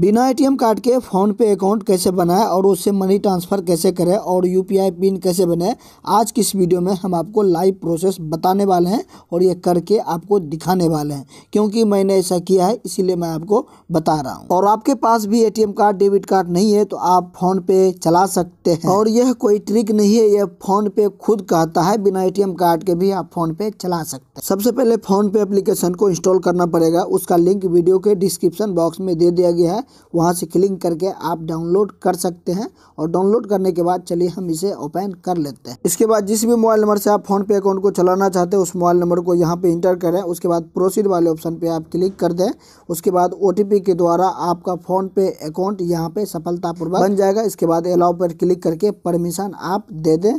बिना ATM card के PhonePe account कैसे बनाएं और उससे मनी ट्रांसफ़र कैसे करें और यूपीआई पिन कैसे बनाएं आज की इस वीडियो में हम आपको लाइव प्रोसेस बताने वाले हैं और ये करके आपको दिखाने वाले हैं क्योंकि मैंने ऐसा किया है इसीलिए मैं आपको बता रहा हूँ और आपके पास भी ए कार्ड डेबिट कार्ड नहीं है तो आप फ़ोन पे चला सकते हैं और यह कोई ट्रिक नहीं है यह फ़ोन पे खुद कहता है बिना ए कार्ड के भी आप फ़ोन पे चला सकते हैं सबसे पहले फ़ोन पे एप्लीकेशन को इंस्टॉल करना पड़ेगा उसका लिंक वीडियो के डिस्क्रिप्शन बॉक्स में दे दिया गया है वहाँ से क्लिक करके आप डाउनलोड कर सकते हैं और डाउनलोड करने के बाद चलिए हम इसे ओपन कर लेते हैं इसके बाद जिस भी मोबाइल नंबर से आप फ़ोनपे अकाउंट को चलाना चाहते हैं उस मोबाइल नंबर को यहाँ पर इंटर करें उसके बाद प्रोसीड वाले ऑप्शन पर आप क्लिक कर दें उसके बाद ओ के द्वारा आपका फ़ोनपे अकाउंट यहाँ पर सफलतापूर्वक बन जाएगा इसके बाद अलाउ पर क्लिक करके परमिशन आप दे दें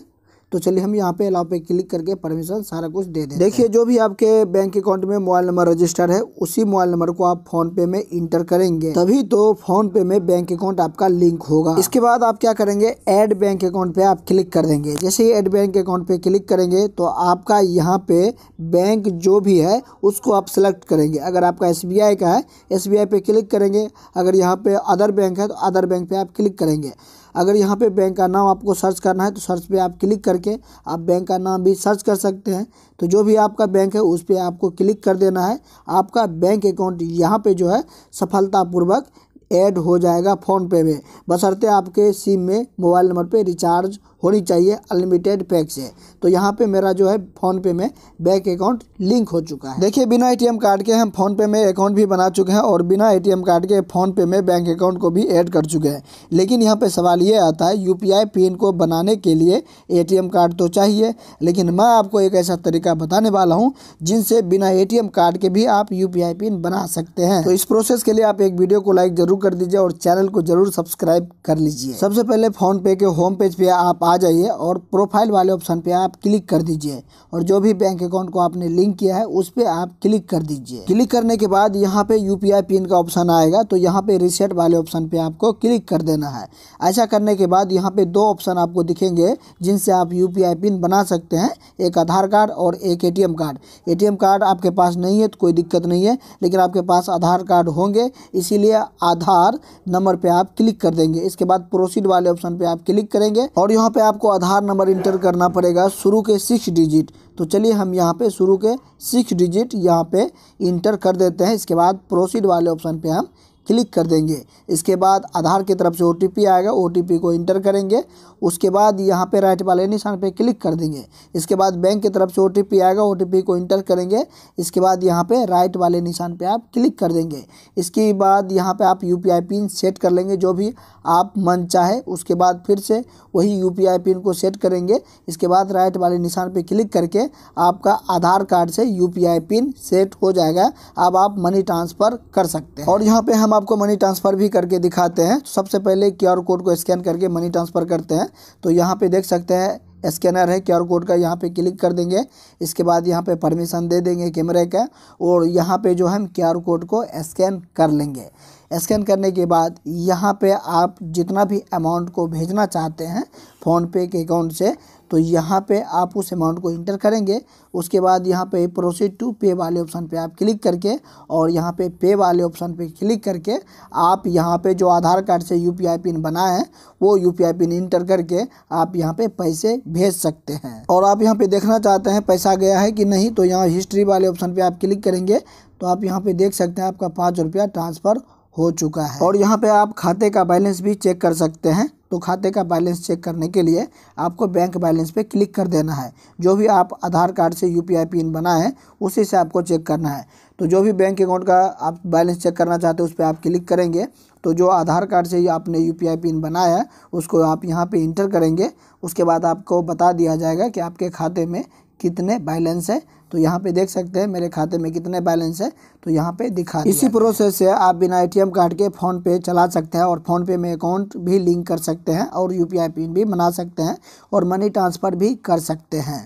तो चलिए हम यहाँ पे अलाव पे क्लिक करके परमिशन सारा कुछ दे दें देखिए जो भी आपके बैंक अकाउंट में मोबाइल नंबर रजिस्टर है उसी मोबाइल नंबर को आप फोन पे में इंटर करेंगे तभी तो फोन पे में बैंक अकाउंट आपका लिंक होगा इसके बाद आप क्या करेंगे एड बैंक अकाउंट पे आप क्लिक कर देंगे जैसे ही एड बैंक अकाउंट पे क्लिक करेंगे तो आपका यहाँ पे बैंक जो भी है उसको आप सेलेक्ट करेंगे अगर आपका एस का है एस पे क्लिक करेंगे अगर यहाँ पे अदर बैंक है तो अदर बैंक पे आप क्लिक करेंगे अगर यहाँ पे बैंक का नाम आपको सर्च करना है तो सर्च पे आप क्लिक करके आप बैंक का नाम भी सर्च कर सकते हैं तो जो भी आपका बैंक है उस पर आपको क्लिक कर देना है आपका बैंक अकाउंट यहाँ पर जो है सफलतापूर्वक ऐड हो जाएगा फ़ोनपे में बसरते आपके सिम में मोबाइल नंबर पर रिचार्ज होनी चाहिए अनलिमिटेड पैक से तो यहाँ पे मेरा जो है फ़ोनपे में बैंक अकाउंट लिंक हो चुका है देखिए बिना एटीएम कार्ड के हम फ़ोनपे में अकाउंट भी बना चुके हैं और बिना एटीएम कार्ड के फ़ोनपे में बैंक अकाउंट को भी ऐड कर चुके हैं लेकिन यहाँ पर सवाल ये आता है यू पिन को बनाने के लिए ए कार्ड तो चाहिए लेकिन मैं आपको एक ऐसा तरीका बताने वाला हूँ जिनसे बिना ए कार्ड के भी आप यू पिन बना सकते हैं तो इस प्रोसेस के लिए आप एक वीडियो को लाइक जरूर कर दीजिए और चैनल को जरूर सब्सक्राइब कर लीजिए सबसे पहले फ़ोनपे के होम पेज पे आप आ जाइए और प्रोफाइल वाले ऑप्शन पे आप क्लिक कर दीजिए और जो भी बैंक अकाउंट को आपने लिंक किया है उस पर आप क्लिक कर दीजिए क्लिक करने के बाद यहाँ पे यू पिन का ऑप्शन आएगा तो यहाँ पे रिसेट वाले ऑप्शन पे आपको क्लिक कर देना है ऐसा करने के बाद यहाँ पे दो ऑप्शन आपको दिखेंगे जिनसे आप यू पिन बना सकते हैं एक आधार कार्ड और एक ए कार्ड ए कार्ड आपके पास नहीं है तो कोई दिक्कत नहीं है लेकिन आपके पास आधार कार्ड होंगे इसीलिए आधार नंबर पर आप क्लिक कर देंगे इसके बाद प्रोसीड वाले ऑप्शन पर आप क्लिक करेंगे और यहाँ पे पे आपको आधार नंबर इंटर करना पड़ेगा शुरू के सिक्स डिजिट तो चलिए हम यहाँ पे शुरू के सिक्स डिजिट यहाँ पे इंटर कर देते हैं इसके बाद प्रोसीड वाले ऑप्शन पे हम क्लिक कर देंगे इसके बाद आधार की तरफ से ओ आएगा ओ को इंटर करेंगे उसके बाद यहाँ पे राइट वाले निशान पे क्लिक कर देंगे इसके बाद बैंक की तरफ से ओ आएगा ओ को इंटर करेंगे इसके बाद यहाँ पे राइट वाले निशान पे आप क्लिक कर देंगे इसके बाद यहाँ पे आप यू पिन सेट कर लेंगे जो भी आप मन चाहे उसके बाद फिर से वही यू पिन को सेट करेंगे इसके बाद राइट वाले निशान पर क्लिक करके आपका आधार कार्ड से यू पिन सेट हो जाएगा अब आप मनी ट्रांसफ़र कर सकते हैं और यहाँ पर हम हम आपको मनी ट्रांसफ़र भी करके दिखाते हैं सबसे पहले क्यू कोड को स्कैन करके मनी ट्रांसफ़र करते हैं तो यहाँ पे देख सकते हैं स्कैनर है क्यू कोड का यहाँ पे क्लिक कर देंगे इसके बाद यहाँ पे परमिशन दे देंगे कैमरे का और यहाँ पे जो हम क्यू कोड को स्कैन कर लेंगे स्कैन करने के बाद यहाँ पे आप जितना भी अमाउंट को भेजना चाहते हैं फ़ोनपे के अकाउंट से तो यहाँ पे आप उस अमाउंट को इंटर करेंगे उसके बाद यहाँ पे प्रोसीड टू पे वाले ऑप्शन पे आप क्लिक करके और यहाँ पे पे वाले ऑप्शन पे क्लिक करके आप यहाँ पे जो आधार कार्ड से यू पिन बनाए हैं वो यू पिन इंटर करके आप यहाँ पे पैसे भेज सकते हैं और आप यहाँ पे देखना चाहते हैं पैसा गया है कि नहीं तो यहाँ हिस्ट्री वाले ऑप्शन पर आप क्लिक करेंगे तो आप यहाँ पर देख सकते हैं आपका पाँच रुपया ट्रांसफ़र हो चुका है और यहाँ पे आप खाते का बैलेंस भी चेक कर सकते हैं तो खाते का बैलेंस चेक करने के लिए आपको बैंक बैलेंस पे क्लिक कर देना है जो भी आप आधार कार्ड से यू पिन बना है उसी से आपको चेक करना है तो जो भी बैंक अकाउंट का आप बैलेंस चेक करना चाहते हैं उस पर आप क्लिक करेंगे तो जो आधार कार्ड से आपने यू पिन बनाया है उसको आप यहाँ पर इंटर करेंगे उसके बाद आपको बता दिया जाएगा कि आपके खाते में कितने बैलेंस है तो यहाँ पे देख सकते हैं मेरे खाते में कितने बैलेंस है तो यहाँ पे दिखा इसी प्रोसेस से आप बिना एटीएम कार्ड के फ़ोन पे चला सकते हैं और फ़ोन पे में अकाउंट भी लिंक कर सकते हैं और यूपीआई पिन भी बना सकते हैं और मनी ट्रांसफ़र भी कर सकते हैं